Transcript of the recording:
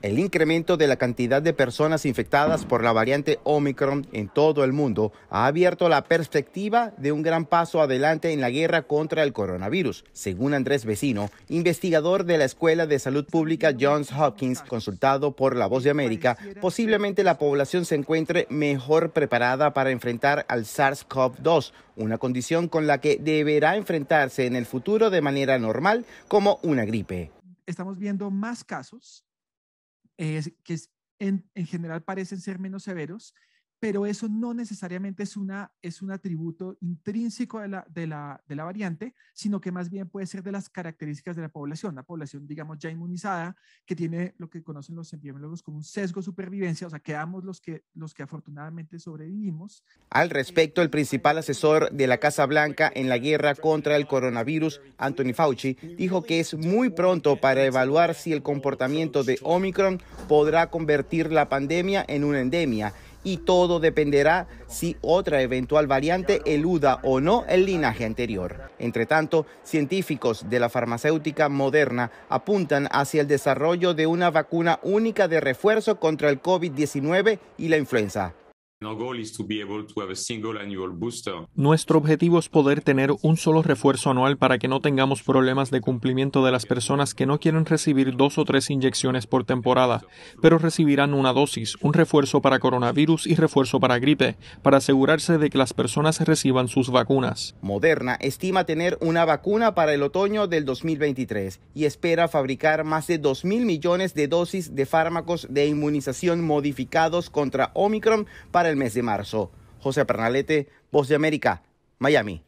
El incremento de la cantidad de personas infectadas por la variante Omicron en todo el mundo ha abierto la perspectiva de un gran paso adelante en la guerra contra el coronavirus, según Andrés Vecino, investigador de la Escuela de Salud Pública Johns Hopkins, consultado por La Voz de América, posiblemente la población se encuentre mejor preparada para enfrentar al SARS-CoV-2, una condición con la que deberá enfrentarse en el futuro de manera normal como una gripe. Estamos viendo más casos que en, general parecen ser menos severos pero eso no necesariamente es, una, es un atributo intrínseco de la, de, la, de la variante, sino que más bien puede ser de las características de la población, la población, digamos, ya inmunizada, que tiene lo que conocen los epidemiólogos como un sesgo de supervivencia, o sea, quedamos los que, los que afortunadamente sobrevivimos. Al respecto, el principal asesor de la Casa Blanca en la guerra contra el coronavirus, Anthony Fauci, dijo que es muy pronto para evaluar si el comportamiento de Omicron podrá convertir la pandemia en una endemia y todo dependerá si otra eventual variante eluda o no el linaje anterior. Entre tanto, científicos de la farmacéutica moderna apuntan hacia el desarrollo de una vacuna única de refuerzo contra el COVID-19 y la influenza. Nuestro objetivo es poder tener un solo refuerzo anual para que no tengamos problemas de cumplimiento de las personas que no quieren recibir dos o tres inyecciones por temporada, pero recibirán una dosis, un refuerzo para coronavirus y refuerzo para gripe, para asegurarse de que las personas reciban sus vacunas. Moderna estima tener una vacuna para el otoño del 2023 y espera fabricar más de 2 mil millones de dosis de fármacos de inmunización modificados contra Omicron para el mes de marzo. José Pernalete, Voz de América, Miami.